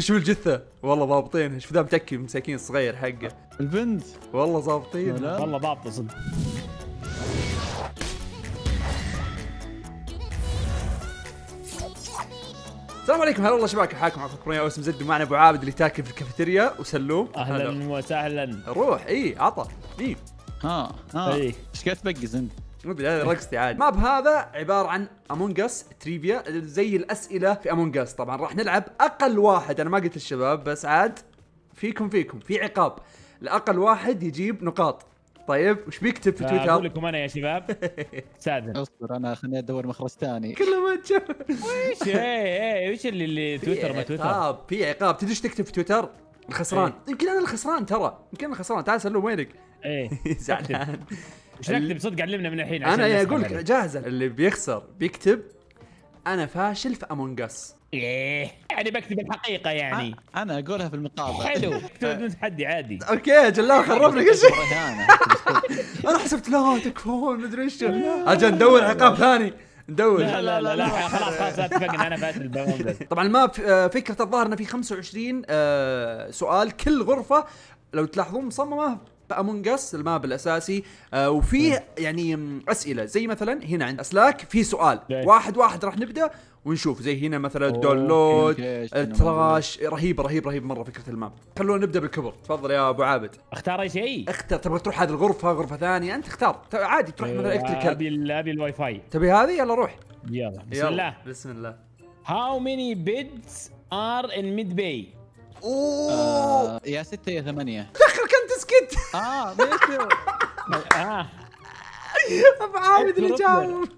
شوف الجثه والله ضابطين شوف ذا متكي مساكين صغير حقه البنت والله لا والله ضابطه صدق السلام عليكم هلا والله شباب حاكم معكم القناه واسم زد ومعنا ابو عابد اللي تاكل في الكافيتيريا وسلوم اهلا وسهلا روح اي عطى اي ها ها ايش قاعد تبقز انت؟ مو هذا رقصتي عادي ماب هذا عباره عن امونج اس تريفيا زي الاسئله في امونج اس طبعا راح نلعب اقل واحد انا ما قلت الشباب بس عاد فيكم فيكم في عقاب الاقل واحد يجيب نقاط طيب وش بيكتب في تويتر؟ اقول لكم انا يا شباب استاذن اصبر انا خليني ادور مخرج ثاني كل ما تشوف ايش ايش إيه، إيه، وش اللي, اللي تويتر ما تويتر؟ عقاب في عقاب تدري ايش تكتب في تويتر؟ الخسران إيه. يمكن انا الخسران ترى يمكن انا الخسران تعال سلم وينك؟ ايه زعلان مش نكتب صدق علمنا من الحين عشان انا اقول لك جاهزه اللي بيخسر بيكتب انا فاشل في امونج اس ايه يعني بكتب الحقيقه يعني انا اقولها في المقابله حلو بدون تحدي عادي اوكي اجل لا خرب كل شيء انا حسبت لا تكفون مدري ايش اجل ندور عقاب ثاني ندور لا لا لا, لا خلاص خلاص اتفقنا انا فاشل طبعا الماب آه، فكره الظاهر انه في 25 آه، سؤال كل غرفه لو تلاحظون مصممه امونج اس الماب الاساسي آه وفيه نعم. يعني اسئله زي مثلا هنا عند اسلاك في سؤال واحد واحد راح نبدا ونشوف زي هنا مثلا الدولود التراش رهيب رهيب رهيب مره فكره الماب خلونا نبدا بالكبر تفضل يا ابو عابد اختار اي شيء اختار تبغى تروح هذه الغرفه غرفه ثانيه انت اختار عادي تروح مثلا اكتب كلب ابي ابي الواي فاي تبي هذه يلا روح يلا بسم الله بسم الله هاو ميني بيدز ار ان ميد باي اوه آه، يا ستة يا ثمانية دخل اسكت اه ماشي ابو عابد اللي جاوب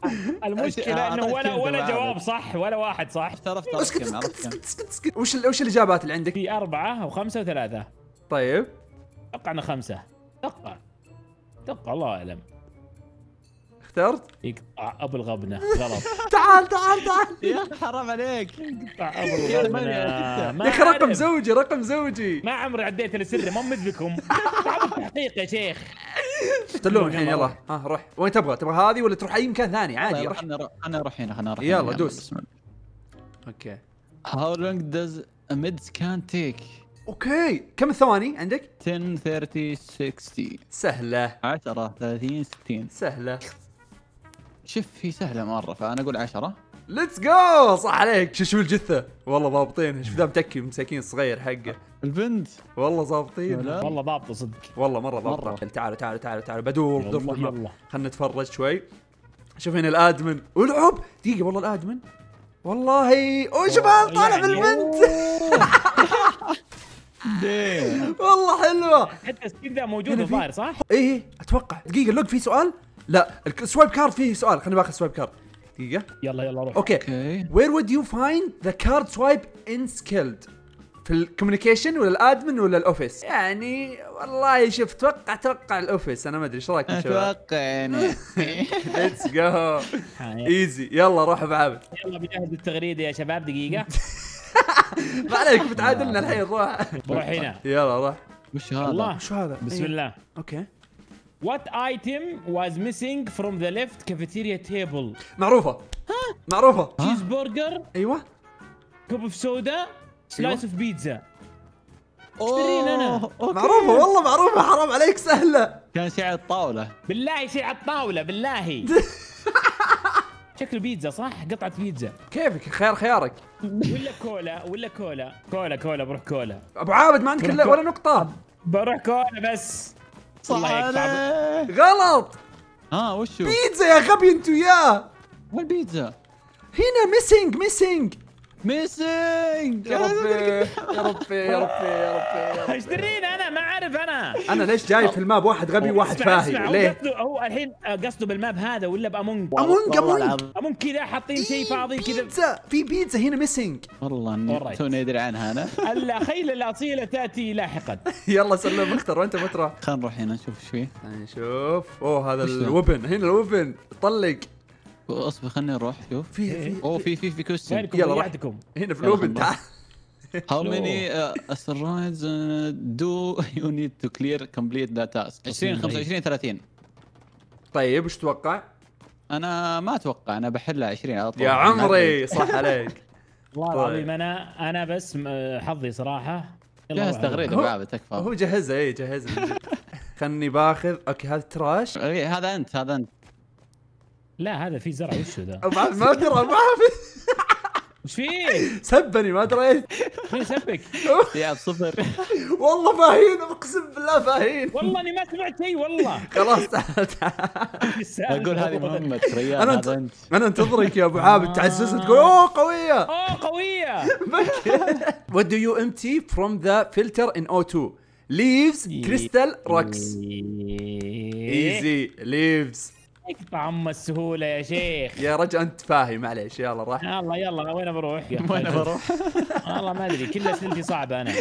المشكله آه، انه طيب، ولا ولا جواب صح ولا واحد صح عرفت اسكت اسكت اسكت اسكت وش وش الاجابات اللي عندك؟ في اربعه وخمسه وثلاثه طيب اتوقع انه خمسه اتوقع اتوقع الله اعلم ستارت يقطع ابو الغبنه غلط تعال تعال تعال يا حرام عليك يقطع ابو الغبنه يا اخي رقم زوجي رقم زوجي ما عمري عديت السري ما مدلكم تحقيق يا شيخ تلون الحين يلا ها روح وين تبغى؟ تبغى هذه ولا تروح اي مكان ثاني عادي طيب، روح انا اروح هنا انا اروح يلا دوس اوكي هاو لونج داز ميدز كان تيك اوكي كم الثواني عندك 10 30 60 سهله 10 30 60 سهله شف هي سهله مره فانا اقول عشرة ليتس جو صح عليك شو شو الجثه والله ضابطين شوف ذا متكي مساكين صغير حقه البنت والله ضابطين والله ضابطه صدق والله مره ضابطه تعالوا تعالوا تعالوا تعالوا بدور بدور خلنا نتفرج شوي شوف هنا الادمن ولعب دقيقه والله الادمن والله او شباب طالع يعني بالبنت والله حلوه حتى السكين ذا موجود وفاير صح؟ إيه،, ايه اتوقع دقيقه لوك في سؤال لا السوايب كارد فيه سؤال خليني باخذ سوايب كارد دقيقه يلا يلا روح اوكي وير وود يو فايند ذا كارد سوايب ان سكيلد في الكوميونيكيشن ولا الادمن ولا الاوفيس يعني والله شوف اتوقع اتوقع الاوفيس انا ما ادري ايش رايك يا شباب اتوقع يعني ليتس جو ايزي يلا روح ابو عابد يلا بجهز التغريده يا شباب دقيقه ما عليك بتعادلنا الحين روح روح هنا يلا روح وش هذا؟ وش هذا؟ بسم إيه. الله اوكي What item was missing from the left cafeteria table? معروفة ها معروفة تشيز برجر ايوه كوب اوف سودا سلايس اوف بيتزا اشترين انا أوكي. معروفة والله معروفة حرام عليك سهلة كان شيء على الطاولة بالله شيء على الطاولة بالله شكله بيتزا صح؟ قطعة بيتزا كيفك خيار خيارك ولا كولا ولا كولا كولا كولا بروح كولا ابو عابد ما عندك ولا نقطة بروح كولا بس صح غلط اه وشو بيتزا يا غبي انتو يا وين بيتزا هنا ميسينج ميسينج ميسنج يا ربي يا ربي يا ربي يا ربي ايش درين انا ما اعرف انا انا ليش جايب في الماب واحد غبي وواحد فاهي ليه؟ هو الحين قصده بالماب هذا ولا بامونج امونج امونج امونج كذا حاطين شيء فاضي كذا بيتزا في بيتزا هنا ميسنج والله اني توني ادري عنها انا الخيل الاصيله تاتي لاحقا يلا سلم اختر وانت متره خلينا نروح هنا نشوف ايش فيه يعني نشوف اوه هذا الوبن هنا الوبن طلق اصبر خليني اروح شوف في في اوه في في في كوستين يلا وقعتكم هنا في لوبن تعال How many uh, uh do you need to clear complete that task؟ 20 25 30 طيب وش تتوقع؟ انا ما اتوقع انا بحلها 20 على طول يا عمري صح عليك والله طيب. العظيم انا انا بس حظي صراحه جهز تغريده بعد تكفى هو جهزها اي جهزها خلني باخذ اوكي هذا تراش إيه، هذا انت هذا انت لا هذا في زرع وشو ذا ما ادري ما في وش فيك؟ سبني ما دريت مين سبك؟ يا صفر والله فاهين اقسم بالله فاهين والله اني ما سمعت شيء والله خلاص تعال اقول هذه مهمة ريال انا انت... انا انتظرك يا ابو عابد تعزز تقول اوه قوية اوه قوية وات دو يو امتي فروم ذا فلتر ان او 2 ليفز كريستال روكس ايزي ليفز اقطع ام السهولة يا شيخ يا رجل انت فاهم معليش يلا راح يلا يلا وين بروح؟ وين بروح؟ والله ما ادري كل اسئلتي صعبة انا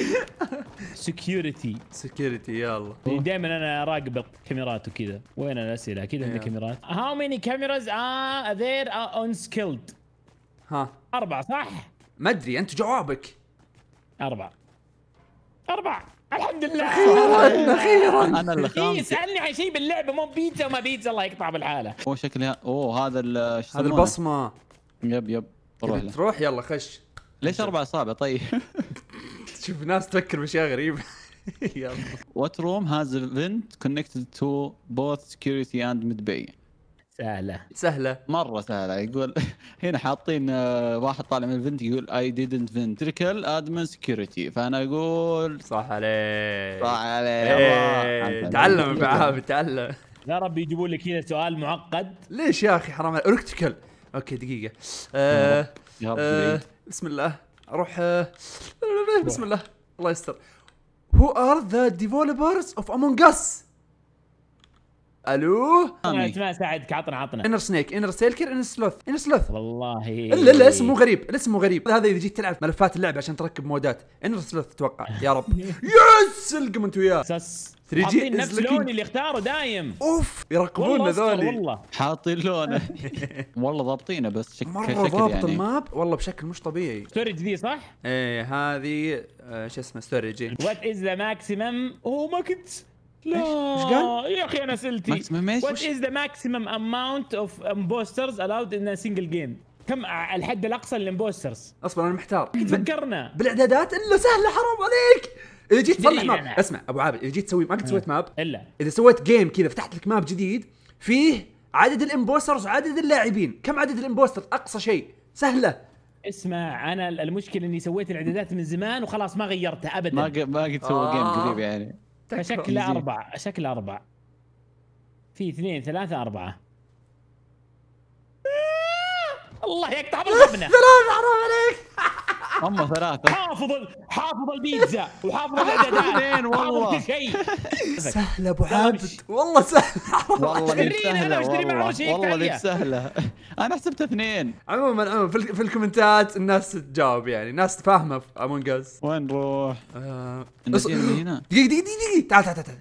سكيورتي سكيورتي يلا يعني دائما انا اراقب الكاميرات وكذا وين الاسئلة اكيد عندك كاميرات هاو ميني كاميراز ار ذير اون سكيلد ها أربعة صح؟ ما ادري انت جوابك أربعة أربعة الحمد لله اخيرا اخيرا انا اللي سالني عن شيء باللعبه مو بيتزا وما بيتزا الله يقطع بالحاله هو شكلها اوه هذا هذا البصمه يب يب تروح تروح يلا خش ليش اربع اصابع طيب تشوف ناس تفكر باشياء غريبه يلا وات روم هاز فينت كونكتد تو بوث سكيورتي اند ميد باي سهلة سهلة مرة سهلة يقول هنا حاطين آه، واحد طالع من الفنت يقول اي didn't فنتريكل ادمن سكيورتي فانا اقول صح عليك صح عليك إيه. تعلم ابو عابد تعلم يا رب يجيبون لك هنا سؤال معقد ليش يا اخي حرام عليك اوكي دقيقة آه رب آه، بسم الله اروح آه، بسم الله الله يستر Who are the developers of Among Us؟ الو اسمع ساعدك عطنا عطنا انر سنيك انر سيلكر انر سلوث انر سلوث والله الا الاسم مو غريب الاسم مو غريب هذا اذا جيت تلعب ملفات اللعبه عشان تركب مودات انر سلوث اتوقع يا رب يس القم انت وياه 3 جي نفس لوني اللي اختاره دايم اوف يراقبونا ذولي والله حاطين لونه والله ضابطينه بس شكل مره شكل ضابط يعني. الماب والله بشكل مش طبيعي ستورج ذي صح؟ ايه هذه آه، شو اسمه ستورج وات از ذا ماكسيمم هو ما كنت لا ايش قال؟ يا اخي انا سالتي ماكسيمم ايش؟ وات از ذا ماكسيمم اماونت اوف امبوسترز الاود ان سنجل جيم؟ كم الحد الاقصى للامبوسترز؟ اصبر انا محتار إيه، تفكرنا بالاعدادات الا سهله حرام عليك اذا جيت تصلح ماب أنا. اسمع ابو عابد اذا جيت تسوي ما قد سويت ماب إيه، الا اذا سويت جيم كذا فتحت لك ماب جديد فيه عدد الامبوسترز وعدد اللاعبين كم عدد الامبوستر اقصى شيء سهله اسمع انا المشكله اني سويت الاعدادات من زمان وخلاص ما غيرتها ابدا ما ما قد سوى آه. جيم قريب يعني فشكله أربعة شكله أربعة في اثنين ثلاثة أربعة الله يقطع بالغبنة ثلاثة حرام عليك هم ثلاثة حافظ حافظ البيتزا وحافظ الاعدادات والله كل شيء سهلة ابو عابد والله سهلة والله سهلة والله والله سهلة انا حسبت اثنين عموما عموما في الكومنتات الناس تجاوب يعني ناس فاهمة امونج اس وين نروح؟ آه، دقيقة دقيقة دقيقة تعال تعال تعال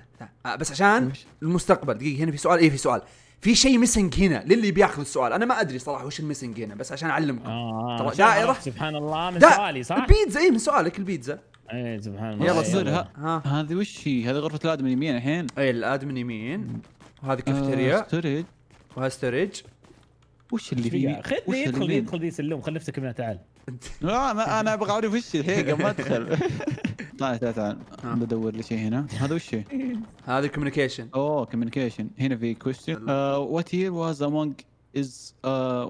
آه، بس عشان المستقبل دقيقه هنا في سؤال ايه في سؤال في شيء ميسنج هنا للي بياخذ السؤال انا ما ادري صراحه وش الميسنج هنا بس عشان اعلمكم آه, آه، ترى دائره سبحان الله من سؤالي صح البيتزا اي من سؤالك البيتزا اي سبحان الله يلا تصير هذه وش هي؟ هذه غرفه الادمن يمين الحين اي الادمن يمين وهذه كافتيريا آه، ستورج وهذا ستورج وش اللي فيها خذني ادخل ادخل ذي سلوم خلفتك منها تعال لا ما انا ابغى اعرف وش الحين ما ادخل طلعت تعال تعال آه. بدور لي شيء هنا هذا وش هذا الكوميونيكيشن اوه كوميونيكيشن هنا في كويستشن وات يير واز امونج از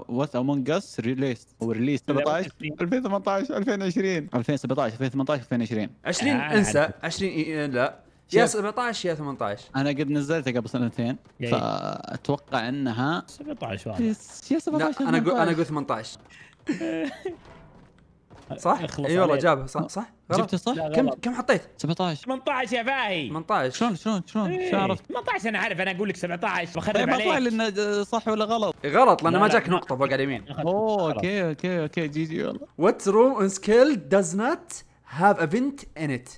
وات امونج اس ريليست او ريليس 17 2018 2020 2017 2018 2020 20 انسى 20 لا يا 17 يا 18 انا قد نزلتها قبل سنتين فاتوقع انها 17 يا 17 انا انا اقول 18 صح؟ اي والله جابها صح صح؟ جبته صح؟ كم كم حطيت؟ 17 18 يا فاهي 18 شلون شلون شلون؟ ايه. عرفت؟ 18 انا عارف انا اقول لك 17 بخرب عليك ما طلع لنا صح ولا غلط غلط لانه ما جاك نقطة فوق اليمين اوه اوكي اوكي اوكي جي جي والله وات روم ان سكيل داز نوت هاف ايفنت ان ات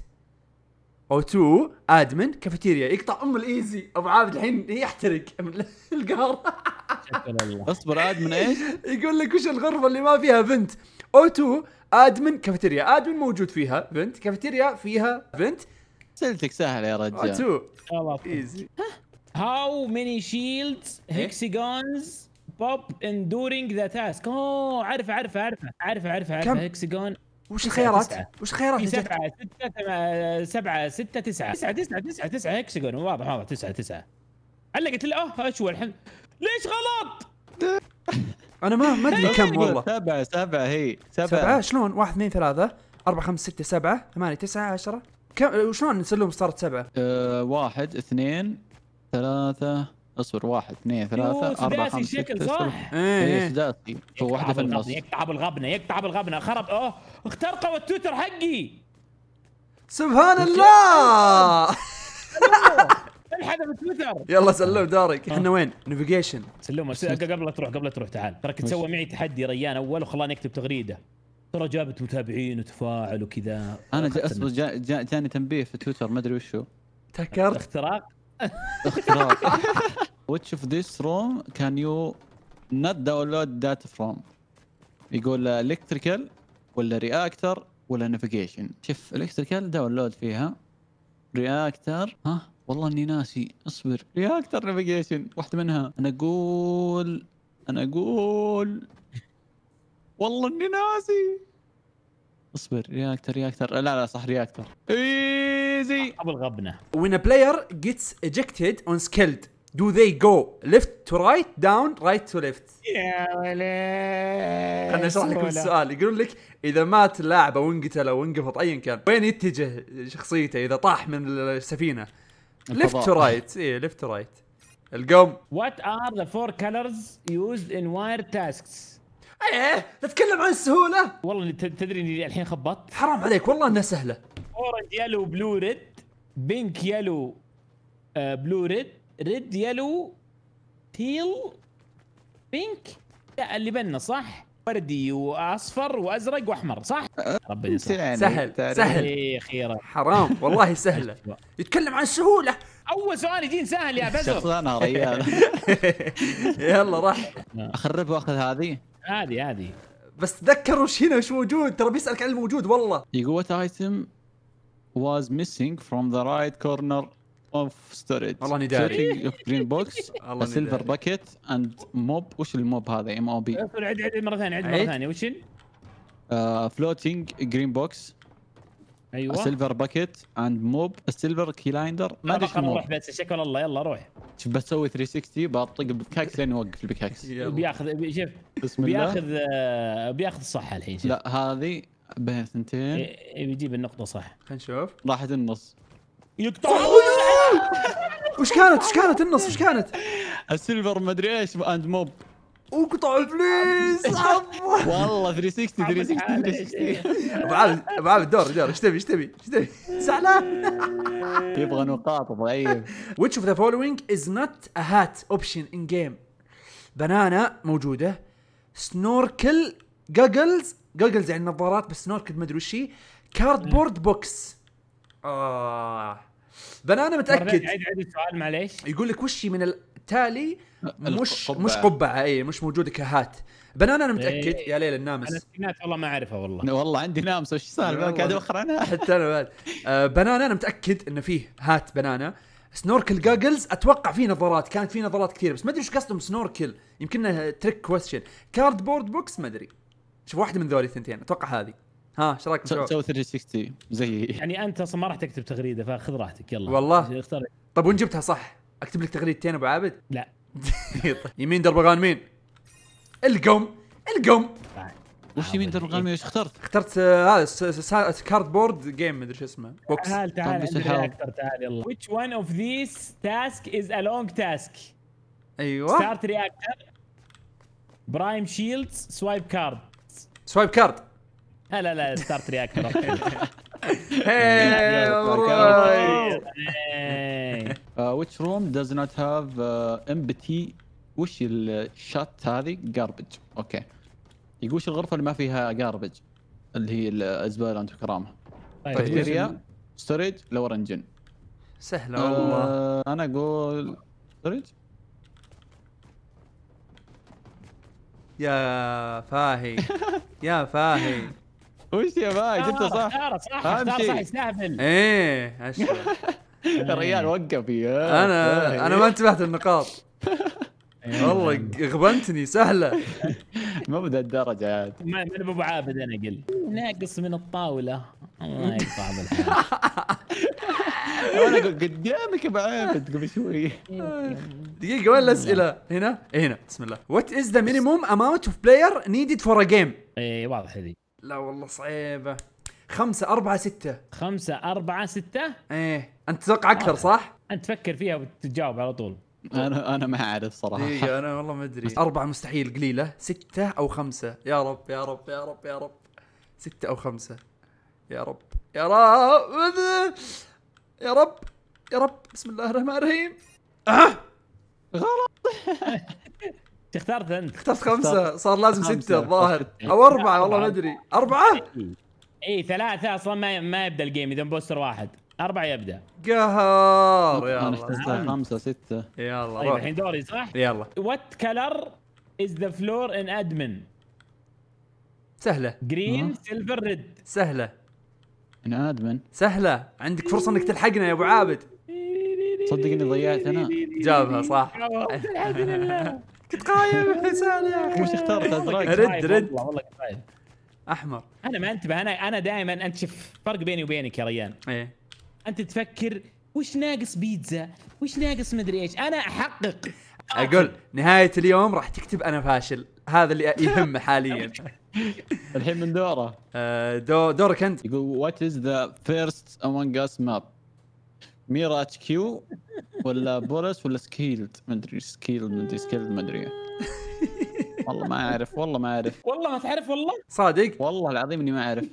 او تو ادمن كافيتيريا يقطع ام الايزي ابو عابد الحين يحترق القهر اصبر ادمن ايش؟ يقول لك وش الغرفه اللي ما فيها بنت؟ او 2 ادمن كافيتيريا، ادمن موجود فيها بنت، كافيتيريا فيها بنت سالتك سهل يا رجال. او 2 ايزي هاو ميني شيلدز هيكسيجونز بوب اندورينج ذا تاسك اوه عارف عارف عارف عارف عارف عارف هيكسيجون وش الخيارات؟ وش الخيارات؟ إيه، سبعة ستة آه، سبعة ستة تسعة تسعة تسعة تسعة تسعة هيكسجون واضح واضح تسعة تسعة علقت له اوه اشوى الحين ليش غلط؟ انا ما ما ادري كم يعني والله سبعة سبعة هي سبعة سبعة شلون؟ واحد اثنين ثلاثة أربعة خمسة ستة سبعة ثمانية تسعة عشرة كم وشلون نصير لهم صارت سبعة؟ أه واحد اثنين ثلاثة اصبر واحد اثنين ثلاثة أربعة خمسة ستة سبعة ايه سداسي إيه. هو واحدة في النص يقطع بالغبنة يقطع بالغبنة خرب اوه اخترقوا التويتر حقي سبحان الله الحذف تويتر يلا سلم دارك احنا وين؟ نافيجيشن سلم قبل لا تروح قبل لا تروح تعال ترى كنت سوى معي تحدي ريان اول وخلاني اكتب تغريده ترى جابت متابعين وتفاعل وكذا انا اصبر جا جا جاني تنبيه في تويتر ما ادري وشو تكرت اختراق اختراق واتش اوف ذيس روم كان يو نوت داونلود داتا فروم يقول الكتريكال ولا رياكتر ولا نافيجيشن شوف الكتريكال داونلود فيها رياكتر ها والله اني ناسي اصبر رياكتر نافيجيشن واحده منها انا اقول انا اقول والله اني ناسي اصبر رياكتر رياكتر لا لا صح رياكتر ايزي ابو الغبنه when a player gets ejected on skilled do they go left to right down right to left يا ولد خليني اشرح لكم السؤال يقولون لك اذا مات اللاعب او انقتل او انقفط ايا كان وين يتجه شخصيته اذا طاح من السفينه ليفت تو رايت اي ليفت تو رايت القوم وات ار ذا فور كلرز يوزد ان واير تاسكس ايه نتكلم عن السهوله والله تدري اني الحين خبطت حرام عليك والله انها سهله اورنج يلو بلو ريد بينك يلو بلو ريد ريد يلو تيل بينك لا اللي بنا صح وردي واصفر وازرق واحمر صح؟ أه، ربي يعني سهل سهل سهل إيه حرام والله سهله يتكلم عن سهوله اول سؤال يجين سهل يا بزر انا ريال يلا راح اخرب واخذ هذه هذه هذه بس تذكر وش هنا وش موجود ترى بيسالك عن الموجود والله يقول وات ايتم واز ميسينج فروم ذا رايت كورنر اوف ستوريج والله اني نداري جرين بوكس سيلفر باكيت اند موب وش الموب هذا ام او بي عد عد مره ثانيه عد مره ثانيه وش فلوتنج جرين بوكس ايوه سيلفر باكيت اند موب سيلفر لايندر ما ادري شو نروح بس شكل الله يلا روح شوف بسوي 360 بطق بكاكس لين يوقف البكاكس بياخذ شوف بسم الله بياخذ آه، بياخذ الصحه الحين لا هذه بين اثنتين إيه، إيه، بيجيب النقطه صح خلينا نشوف راحت النص يقطع وش كانت وش كانت النص وش كانت؟ السيلفر ما ادري ايش اند موب وقطع ابليس والله 360 360 360 ابو عابد ابو عابد دور دور ايش تبي ايش تبي ايش تبي زعلان يبغى نقاط ضعيف ويتش اوف ذا فولوينج از نوت ا هات اوبشن ان جيم بنانا موجوده سنوركل جوجلز جوجلز يعني نظارات بس سنوركل ما ادري وش هي كاردبورد بوكس اه بنانا متاكد عيد عيد السؤال معليش يقول لك وش من التالي مش القبعة. مش قبعه اي مش موجوده كهات بنانا انا متاكد إيه. يا ليل النامس انا السكنات والله ما اعرفها والله والله عندي نامس وش صار قاعد اوخر انا حتى انا بعد آه، بنانا انا متاكد انه فيه هات بنانا سنوركل جاجلز اتوقع فيه نظارات كانت فيه نظارات كثيره بس ما ادري ايش قصدهم سنوركل يمكنها تريك كويستشن كارد بورد بوكس ما ادري شوف واحده من ذولي الثنتين اتوقع هذه ها ايش رايك سوي 360 زي يعني انت اصلا ما راح تكتب تغريده فخذ راحتك يلا والله اختار طيب وين جبتها صح؟ اكتب لك تغريدتين ابو عابد؟ لا طيب. يمين دربغان مين؟ القم القم طيب. وش يمين دربغان مين ايش اخترت؟ اخترت آه، هذا كارد بورد جيم مدري شو اسمه بوكس تعال تعال طيب، تعال يلا ويتش وان اوف ذيس تاسك از ا لونج تاسك ايوه ستارت رياكتر برايم شيلدز سوايب كارد سوايب كارد لا لا ستار ترياك ويتش روم داز نوت هاف ام بي تي وش الشات هذه جاربج اوكي يقول وش الغرفه اللي ما فيها جاربج اللي هي الزباله انت كرامه كافيتيريا ستوريج لور انجن سهله والله uh, انا اقول ستوريج يا فاهي يا فاهي وش يا باي جبته صح صح صح صح يستهبل ايه الرجال وقف يا انا انا ما انتبهت للنقاط والله أيوة. غبنتني سهله ما بدا الدرجه عاد ما من ابو عابد انا قل ناقص من الطاوله الله يقطع بالحال انا قدامك يا ابو عابد قبل شوي دقيقه وين الاسئله هنا إيه، هنا بسم الله وات از ذا مينيموم اماونت اوف بلاير نيدد فور ا جيم اي واضح هذه لا والله صعيبة خمسة أربعة ستة خمسة أربعة ستة؟ إيه أنت تتوقع أكثر آه. صح؟ أنت تفكر فيها وتجاوب على طول انا انا ما اعرف صراحه اي انا والله ما ادري اربعه مستحيل قليله سته او خمسه يا رب يا رب يا رب يا رب سته او خمسه يا رب يا رب يا رب يا رب بسم الله الرحمن الرحيم أه! غلط اخترت انت اخترت خمسه صار لازم سته الظاهر او اربعه والله ما ادري اربعه؟ اي ثلاثه اصلا ما ما يبدا الجيم اذا بوستر واحد اربعه يبدا قهر يا الله خمسه سته يلا طيب الحين دوري صح؟ يلا وات كلر از ذا فلور ان ادمن سهله جرين سيلفر ريد سهله ان ادمن سهله عندك فرصه انك تلحقنا يا ابو عابد صدق اني ضيعت انا جابها صح كنت قايم حسان يا اخي وش اختار رد رد والله قايم احمر انا ما انتبه انا انا دائما انت شوف فرق بيني وبينك يا ريان ايه انت تفكر وش ناقص بيتزا وش ناقص مدري ايش انا احقق اقول نهايه اليوم راح تكتب انا فاشل هذا اللي يهمه حاليا الحين من دوره آه، دورك انت يقول وات از ذا فيرست امونج اس ماب ميرا اتش كيو ولا بولس ولا سكيلد ما ادري سكيلد ما ادري سكيلد ما ادري والله ما اعرف والله ما اعرف والله ما تعرف والله صادق والله العظيم اني ما اعرف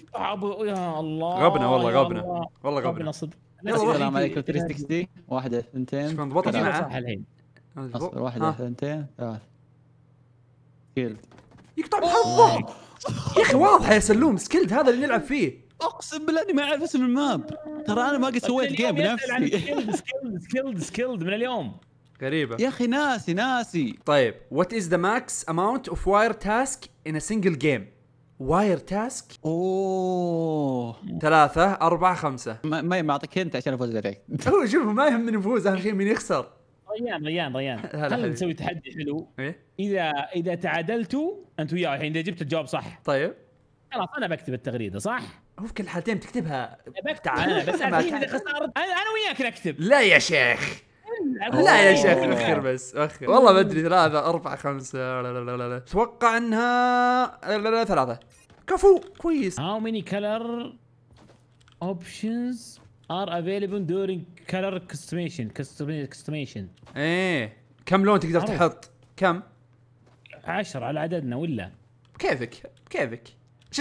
يا الله غبنا والله غبنا والله غبنا صدق يلا السلام عليكم 360 واحدة اثنتين شوف انضبطت معه الحين واحدة اثنتين ثلاث سكيلد يقطع بحظه يا اخي واضحه يا سلوم سكيلد هذا اللي نلعب فيه اقسم بالله اني ما اعرف اسم الماب ترى انا ما قد طيب، سويت جيم بنفسي سكيلد سكيلد سكيلد من اليوم غريبة يا اخي ناسي ناسي طيب وات از ذا ماكس اماونت اوف واير تاسك ان ا سنجل جيم واير تاسك اوه ثلاثة أربعة خمسة ما ما أعطيك انت عشان افوز عليك هو شوف ما يهمني يفوز اهم شيء مين يخسر ريان ريان ريان خلينا نسوي تحدي حلو إيه؟ اذا اذا تعادلتوا انت وياه الحين اذا جبت الجواب صح طيب خلاص انا بكتب التغريده صح؟ هو في كل الحالتين بتكتبها تعال بس خسارة انا انا وياك نكتب لا يا شيخ لا يا شيخ اخر بس اخر والله ما ادري ثلاثة أربعة خمسة لا لا لا لا اتوقع انها لا لا ثلاثة كفو كويس هاو ميني كلر اوبشنز ار افيلبل دورينج كلر كستميشن كستميشن ايه كم لون تقدر تحط؟ كم؟ 10 على عددنا ولا؟ بكيفك بكيفك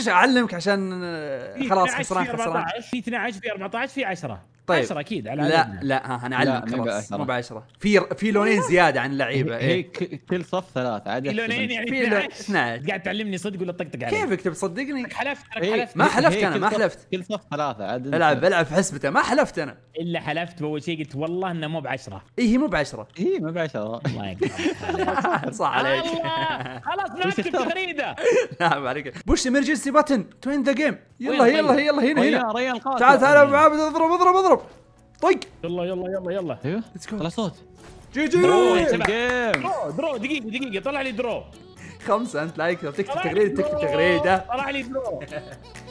شو اعلمك عشان آه، خلاص خسران خسران في 12 في 14 في 10 طيب 10 اكيد على لا لا ها انا اعلمك خلاص مو ب 10 في في لونين زياده عن اللعيبه هي, إيه. هي كل صف ثلاث عاد في لونين يعني في لونين قاعد تعلمني صدق ولا طقطق علي كيفك تبي تصدقني؟ حلفت حلفت ما حلفت انا ما حلفت كل صف ثلاثه عاد العب العب في حسبته ما حلفت انا الا حلفت باول شيء قلت والله انه مو ب 10 اي هي مو ب 10 اي مو ب 10 الله صح عليك خلاص نكتب تغريده لا ما عليك بوش امرجنسي بتن تو ان ذا جيم يلا يلا يلا هنا هنا تعال تعال ابو عابد اضرب اضرب اضرب طق يلا يلا يلا يلا ايوه طلع صوت جي جي درو درو دقيقه دقيقه طلع لي درو خمسه انت لايك تكتب تغريده تكتب تغريده طلع لي درو